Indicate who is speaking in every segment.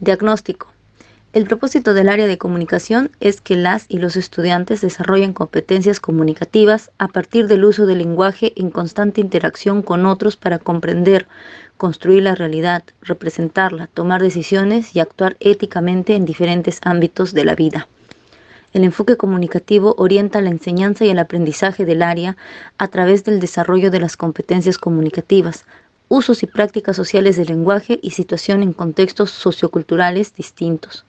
Speaker 1: Diagnóstico. El propósito del área de comunicación es que las y los estudiantes desarrollen competencias comunicativas a partir del uso del lenguaje en constante interacción con otros para comprender, construir la realidad, representarla, tomar decisiones y actuar éticamente en diferentes ámbitos de la vida. El enfoque comunicativo orienta la enseñanza y el aprendizaje del área a través del desarrollo de las competencias comunicativas, usos y prácticas sociales del lenguaje y situación en contextos socioculturales distintos.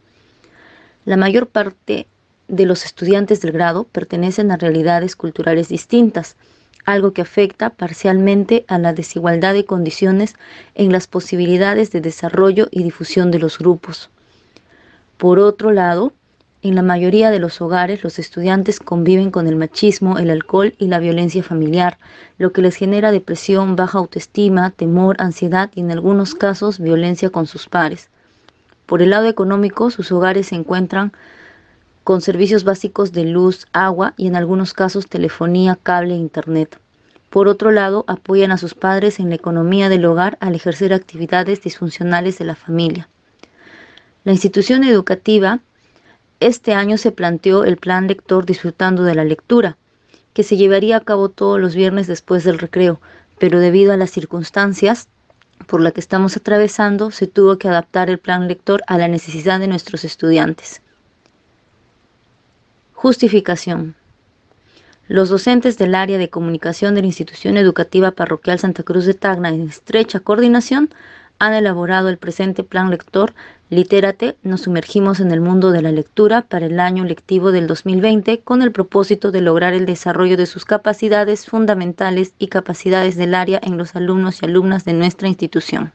Speaker 1: La mayor parte de los estudiantes del grado pertenecen a realidades culturales distintas, algo que afecta parcialmente a la desigualdad de condiciones en las posibilidades de desarrollo y difusión de los grupos. Por otro lado, en la mayoría de los hogares, los estudiantes conviven con el machismo, el alcohol y la violencia familiar, lo que les genera depresión, baja autoestima, temor, ansiedad y en algunos casos violencia con sus pares. Por el lado económico, sus hogares se encuentran con servicios básicos de luz, agua y en algunos casos telefonía, cable e internet. Por otro lado, apoyan a sus padres en la economía del hogar al ejercer actividades disfuncionales de la familia. La institución educativa este año se planteó el plan lector disfrutando de la lectura, que se llevaría a cabo todos los viernes después del recreo, pero debido a las circunstancias por las que estamos atravesando, se tuvo que adaptar el plan lector a la necesidad de nuestros estudiantes. Justificación. Los docentes del área de comunicación de la institución educativa parroquial Santa Cruz de Tacna, en estrecha coordinación, han elaborado el presente Plan Lector Litérate, nos sumergimos en el mundo de la lectura para el año lectivo del 2020 con el propósito de lograr el desarrollo de sus capacidades fundamentales y capacidades del área en los alumnos y alumnas de nuestra institución.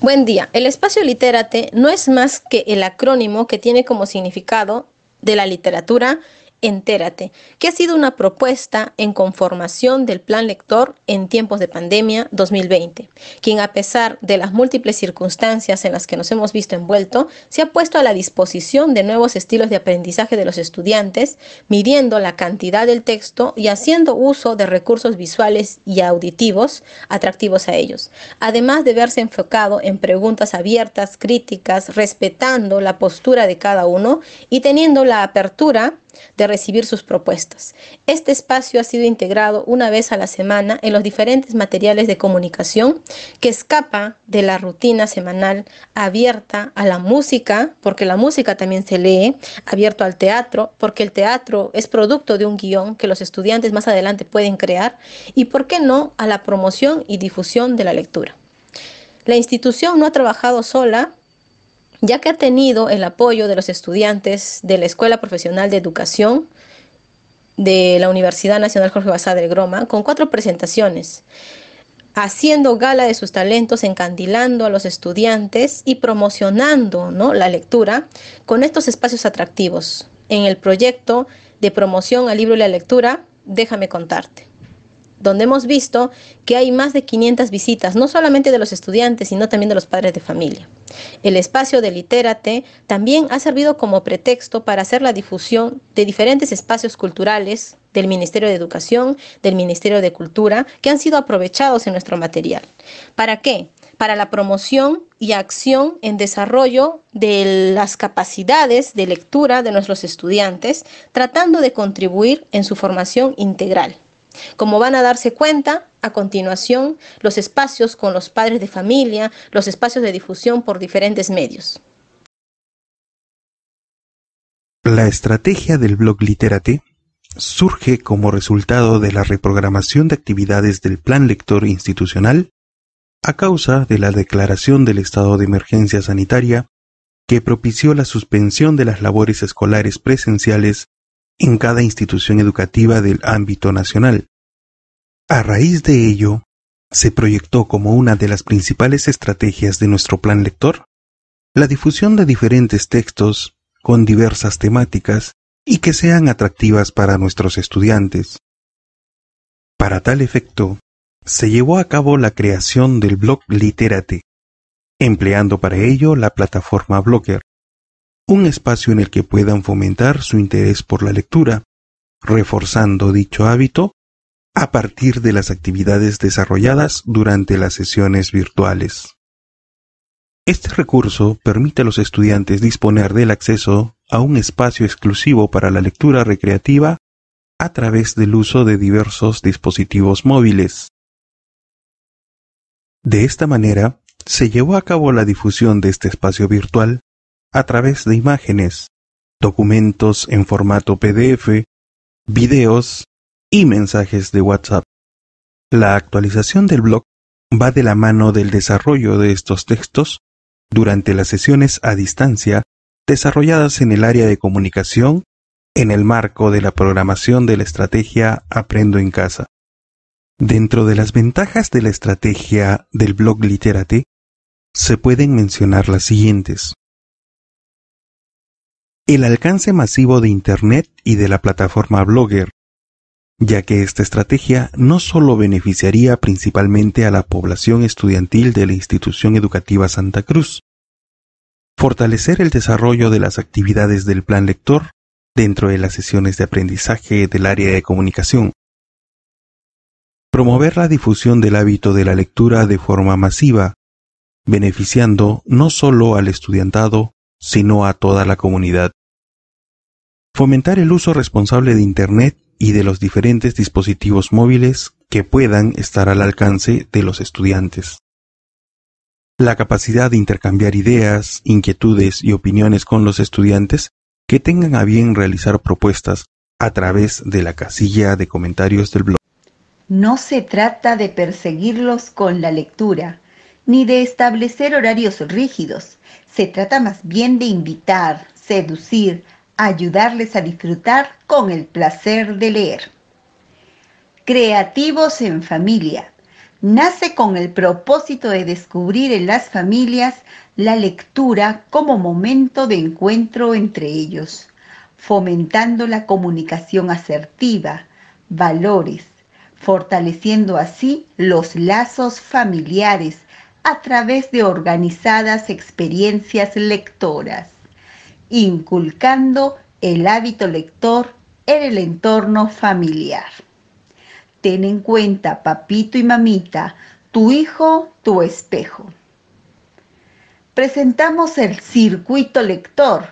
Speaker 2: Buen día. El espacio Literate no es más que el acrónimo que tiene como significado de la literatura Entérate, que ha sido una propuesta en conformación del Plan Lector en tiempos de pandemia 2020, quien a pesar de las múltiples circunstancias en las que nos hemos visto envuelto, se ha puesto a la disposición de nuevos estilos de aprendizaje de los estudiantes, midiendo la cantidad del texto y haciendo uso de recursos visuales y auditivos atractivos a ellos, además de verse enfocado en preguntas abiertas, críticas, respetando la postura de cada uno y teniendo la apertura de recibir sus propuestas. Este espacio ha sido integrado una vez a la semana en los diferentes materiales de comunicación que escapa de la rutina semanal abierta a la música, porque la música también se lee, abierto al teatro, porque el teatro es producto de un guión que los estudiantes más adelante pueden crear, y por qué no a la promoción y difusión de la lectura. La institución no ha trabajado sola ya que ha tenido el apoyo de los estudiantes de la Escuela Profesional de Educación de la Universidad Nacional Jorge Basadre del Groma con cuatro presentaciones, haciendo gala de sus talentos, encandilando a los estudiantes y promocionando la lectura con estos espacios atractivos en el proyecto de promoción al libro y la lectura, déjame contarte donde hemos visto que hay más de 500 visitas, no solamente de los estudiantes, sino también de los padres de familia. El espacio de literate también ha servido como pretexto para hacer la difusión de diferentes espacios culturales del Ministerio de Educación, del Ministerio de Cultura, que han sido aprovechados en nuestro material. ¿Para qué? Para la promoción y acción en desarrollo de las capacidades de lectura de nuestros estudiantes, tratando de contribuir en su formación integral. Como van a darse cuenta, a continuación los espacios con los padres de familia, los espacios de difusión por diferentes medios.
Speaker 3: La estrategia del blog Literate surge como resultado de la reprogramación de actividades del Plan Lector Institucional a causa de la declaración del estado de emergencia sanitaria que propició la suspensión de las labores escolares presenciales en cada institución educativa del ámbito nacional a raíz de ello, se proyectó como una de las principales estrategias de nuestro plan lector la difusión de diferentes textos con diversas temáticas y que sean atractivas para nuestros estudiantes. Para tal efecto, se llevó a cabo la creación del blog Literate, empleando para ello la plataforma Blogger, un espacio en el que puedan fomentar su interés por la lectura, reforzando dicho hábito a partir de las actividades desarrolladas durante las sesiones virtuales. Este recurso permite a los estudiantes disponer del acceso a un espacio exclusivo para la lectura recreativa a través del uso de diversos dispositivos móviles. De esta manera, se llevó a cabo la difusión de este espacio virtual a través de imágenes, documentos en formato PDF, videos y mensajes de WhatsApp. La actualización del blog va de la mano del desarrollo de estos textos durante las sesiones a distancia desarrolladas en el área de comunicación en el marco de la programación de la estrategia Aprendo en casa. Dentro de las ventajas de la estrategia del blog Literate, se pueden mencionar las siguientes. El alcance masivo de Internet y de la plataforma Blogger, ya que esta estrategia no solo beneficiaría principalmente a la población estudiantil de la institución educativa Santa Cruz, fortalecer el desarrollo de las actividades del plan lector dentro de las sesiones de aprendizaje del área de comunicación, promover la difusión del hábito de la lectura de forma masiva, beneficiando no solo al estudiantado, sino a toda la comunidad, fomentar el uso responsable de Internet y de los diferentes dispositivos móviles que puedan estar al alcance de los estudiantes. La capacidad de intercambiar ideas, inquietudes y opiniones con los estudiantes que tengan a bien realizar propuestas a través de la casilla de comentarios del blog.
Speaker 4: No se trata de perseguirlos con la lectura, ni de establecer horarios rígidos. Se trata más bien de invitar, seducir, ayudarles a disfrutar con el placer de leer. Creativos en familia. Nace con el propósito de descubrir en las familias la lectura como momento de encuentro entre ellos, fomentando la comunicación asertiva, valores, fortaleciendo así los lazos familiares a través de organizadas experiencias lectoras inculcando el hábito lector en el entorno familiar. Ten en cuenta, papito y mamita, tu hijo, tu espejo. Presentamos el circuito lector.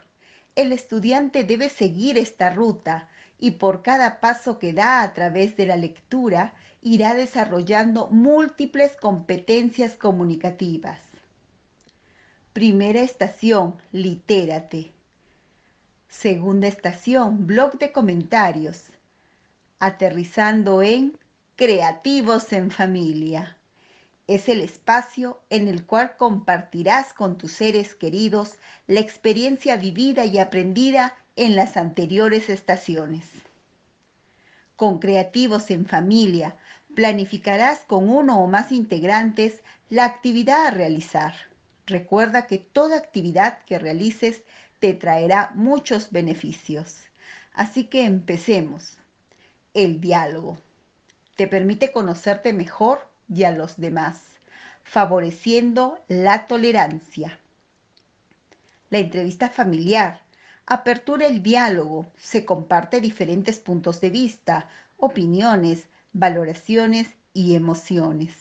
Speaker 4: El estudiante debe seguir esta ruta y por cada paso que da a través de la lectura irá desarrollando múltiples competencias comunicativas. Primera estación, litérate. Segunda estación, blog de comentarios. Aterrizando en Creativos en Familia. Es el espacio en el cual compartirás con tus seres queridos la experiencia vivida y aprendida en las anteriores estaciones. Con Creativos en Familia planificarás con uno o más integrantes la actividad a realizar. Recuerda que toda actividad que realices te traerá muchos beneficios. Así que empecemos. El diálogo te permite conocerte mejor y a los demás, favoreciendo la tolerancia. La entrevista familiar apertura el diálogo, se comparte diferentes puntos de vista, opiniones, valoraciones y emociones.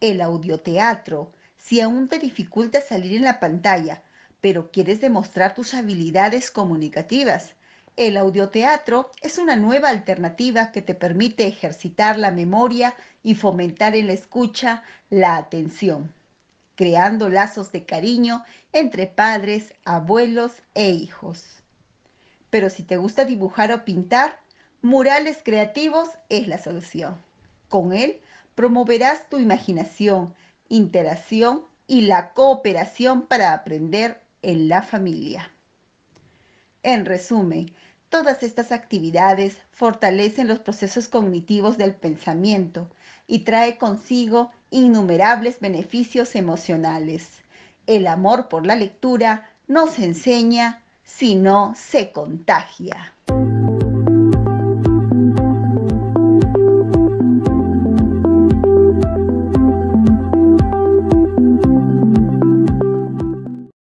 Speaker 4: El audioteatro, si aún te dificulta salir en la pantalla, pero quieres demostrar tus habilidades comunicativas. El audioteatro es una nueva alternativa que te permite ejercitar la memoria y fomentar en la escucha la atención, creando lazos de cariño entre padres, abuelos e hijos. Pero si te gusta dibujar o pintar, Murales Creativos es la solución. Con él promoverás tu imaginación, interacción y la cooperación para aprender en la familia. En resumen, todas estas actividades fortalecen los procesos cognitivos del pensamiento y trae consigo innumerables beneficios emocionales. El amor por la lectura no se enseña, sino se contagia.